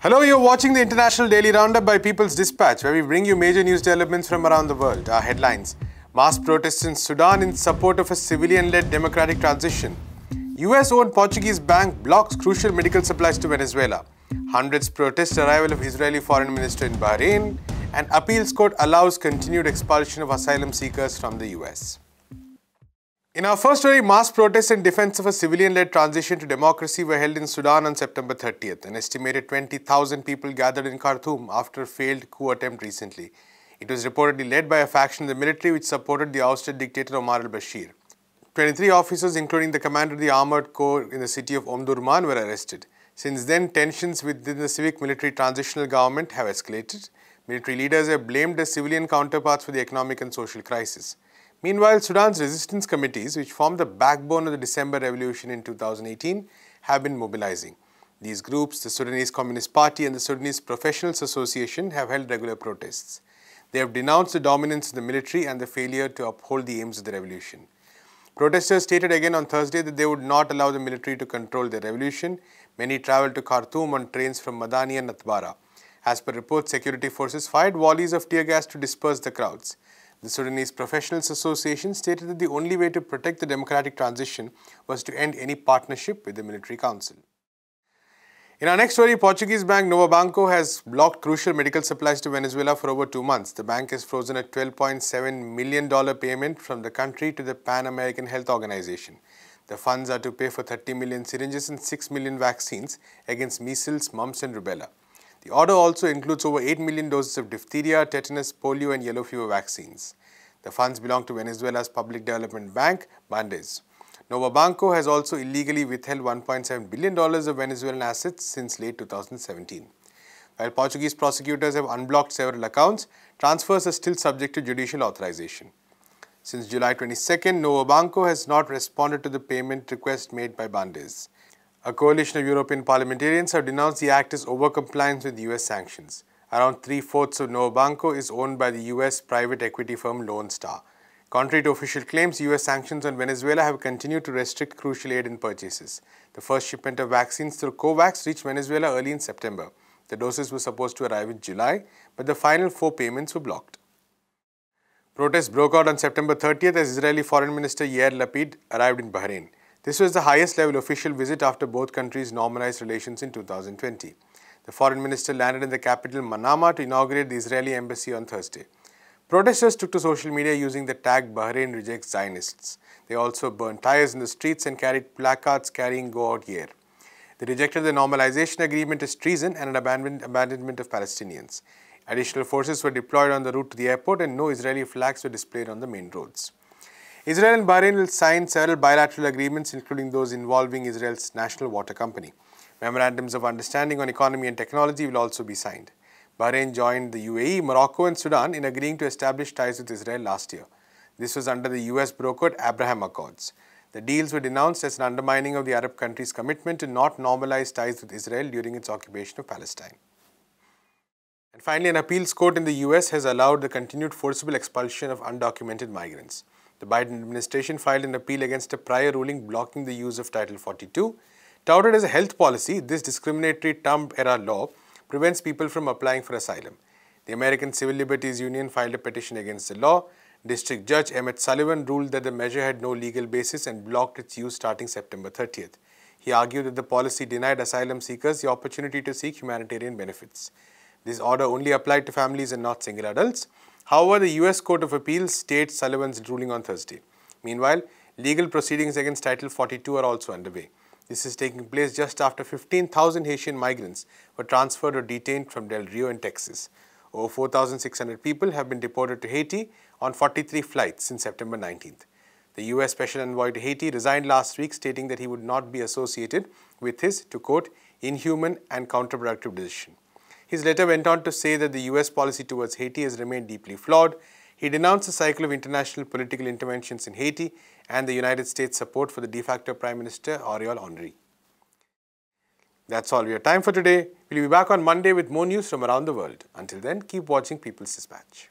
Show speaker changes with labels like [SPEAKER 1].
[SPEAKER 1] Hello, you're watching the International Daily Roundup by People's Dispatch, where we bring you major news developments from around the world. Our headlines Mass protests in Sudan in support of a civilian led democratic transition. US owned Portuguese bank blocks crucial medical supplies to Venezuela. Hundreds protest arrival of Israeli Foreign Minister in Bahrain. And appeals court allows continued expulsion of asylum seekers from the US. In our first story, mass protests in defense of a civilian-led transition to democracy were held in Sudan on September 30th. An estimated 20,000 people gathered in Khartoum after a failed coup attempt recently. It was reportedly led by a faction in the military which supported the ousted dictator Omar al-Bashir. 23 officers, including the commander of the armored corps in the city of Omdurman, were arrested. Since then, tensions within the civic military transitional government have escalated. Military leaders have blamed their civilian counterparts for the economic and social crisis. Meanwhile, Sudan's resistance committees, which formed the backbone of the December Revolution in 2018, have been mobilizing. These groups, the Sudanese Communist Party and the Sudanese Professionals Association, have held regular protests. They have denounced the dominance of the military and the failure to uphold the aims of the revolution. Protesters stated again on Thursday that they would not allow the military to control the revolution. Many traveled to Khartoum on trains from Madani and Atbara. As per reports, security forces fired volleys of tear gas to disperse the crowds. The Sudanese Professionals Association stated that the only way to protect the democratic transition was to end any partnership with the military council. In our next story, Portuguese bank Nova Banco has blocked crucial medical supplies to Venezuela for over two months. The bank has frozen a $12.7 million payment from the country to the Pan American Health Organization. The funds are to pay for 30 million syringes and 6 million vaccines against measles, mumps and rubella. The order also includes over 8 million doses of diphtheria, tetanus, polio and yellow fever vaccines. The funds belong to Venezuela's Public Development Bank, Bandes. Nova Banco has also illegally withheld $1.7 billion of Venezuelan assets since late 2017. While Portuguese prosecutors have unblocked several accounts, transfers are still subject to judicial authorization. Since July 22, Nova Banco has not responded to the payment request made by Bandes. A coalition of European parliamentarians have denounced the act as overcompliance with US sanctions. Around three fourths of Novobanco is owned by the US private equity firm Lone Star. Contrary to official claims, US sanctions on Venezuela have continued to restrict crucial aid and purchases. The first shipment of vaccines through COVAX reached Venezuela early in September. The doses were supposed to arrive in July, but the final four payments were blocked. Protests broke out on September 30th as Israeli Foreign Minister Yair Lapid arrived in Bahrain. This was the highest level official visit after both countries normalized relations in 2020. The foreign minister landed in the capital Manama to inaugurate the Israeli embassy on Thursday. Protesters took to social media using the tag Bahrain rejects Zionists. They also burned tires in the streets and carried placards carrying Go Out Here. They rejected the normalization agreement as treason and an abandonment of Palestinians. Additional forces were deployed on the route to the airport and no Israeli flags were displayed on the main roads. Israel and Bahrain will sign several bilateral agreements, including those involving Israel's National Water Company. Memorandums of Understanding on Economy and Technology will also be signed. Bahrain joined the UAE, Morocco and Sudan in agreeing to establish ties with Israel last year. This was under the US brokered Abraham Accords. The deals were denounced as an undermining of the Arab country's commitment to not normalize ties with Israel during its occupation of Palestine. And finally, an appeals court in the US has allowed the continued forcible expulsion of undocumented migrants. The Biden administration filed an appeal against a prior ruling blocking the use of Title 42. Touted as a health policy, this discriminatory Trump-era law prevents people from applying for asylum. The American Civil Liberties Union filed a petition against the law. District Judge Emmett Sullivan ruled that the measure had no legal basis and blocked its use starting September 30th. He argued that the policy denied asylum seekers the opportunity to seek humanitarian benefits. This order only applied to families and not single adults. However, the US Court of Appeals states Sullivan's ruling on Thursday. Meanwhile, legal proceedings against Title 42 are also underway. This is taking place just after 15,000 Haitian migrants were transferred or detained from Del Rio in Texas. Over 4,600 people have been deported to Haiti on 43 flights since September 19th. The US Special Envoy to Haiti resigned last week stating that he would not be associated with his, to quote, inhuman and counterproductive decision. His letter went on to say that the US policy towards Haiti has remained deeply flawed. He denounced the cycle of international political interventions in Haiti and the United States' support for the de facto Prime Minister Oriol Henry. That's all we have time for today. We'll be back on Monday with more news from around the world. Until then, keep watching People's Dispatch.